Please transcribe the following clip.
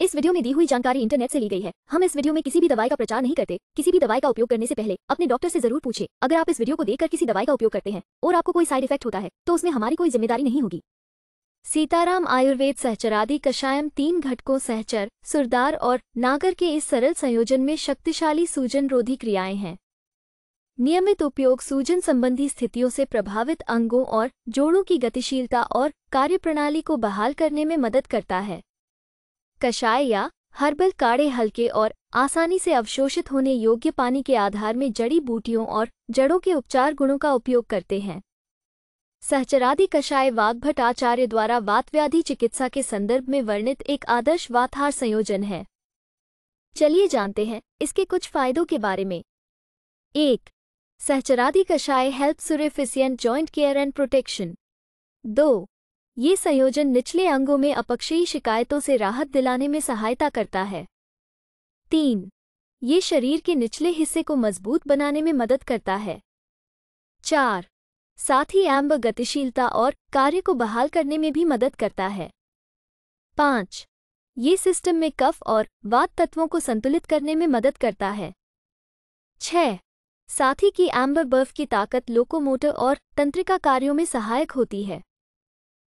इस वीडियो में दी हुई जानकारी इंटरनेट से ली गई है हम इस वीडियो में किसी भी दवाई का प्रचार नहीं करते किसी भी दवाई का उपयोग करने से पहले अपने डॉक्टर से जरूर पूछे अगर आप इस वीडियो को देखकर किसी दवाई का उपयोग करते हैं और आपको कोई साइड इफेक्ट होता है तो उसमें हमारी कोई जिम्मेदारी नहीं होगी सीताराम आयुर्वेद सहचरादि कषायम तीन घटकों सहचर सुरदार और नागर के इस सरल संयोजन में शक्तिशाली सूजन रोधी क्रियाएं हैं नियमित उपयोग सूजन संबंधी स्थितियों से प्रभावित अंगों और जोड़ों की गतिशीलता और कार्यप्रणाली को बहाल करने में मदद करता है कषाय या हर्बल काढ़े हल्के और आसानी से अवशोषित होने योग्य पानी के आधार में जड़ी बूटियों और जड़ों के उपचार गुणों का उपयोग करते हैं सहचरादि कषाय आचार्य द्वारा वातव्याधि चिकित्सा के संदर्भ में वर्णित एक आदर्श वातहार संयोजन है चलिए जानते हैं इसके कुछ फायदों के बारे में एक सहचरादि कषाय हेल्प सुरेफिसियन जॉइंट केयर एंड प्रोटेक्शन दो ये संयोजन निचले अंगों में अपक्षयी शिकायतों से राहत दिलाने में सहायता करता है तीन ये शरीर के निचले हिस्से को मजबूत बनाने में मदद करता है चार साथ ही एम्ब गतिशीलता और कार्य को बहाल करने में भी मदद करता है पाँच ये सिस्टम में कफ और वात तत्वों को संतुलित करने में मदद करता है छः साथी की एम्बर बर्फ की ताकत लोकोमोटर और तंत्रिका कार्यों में सहायक होती है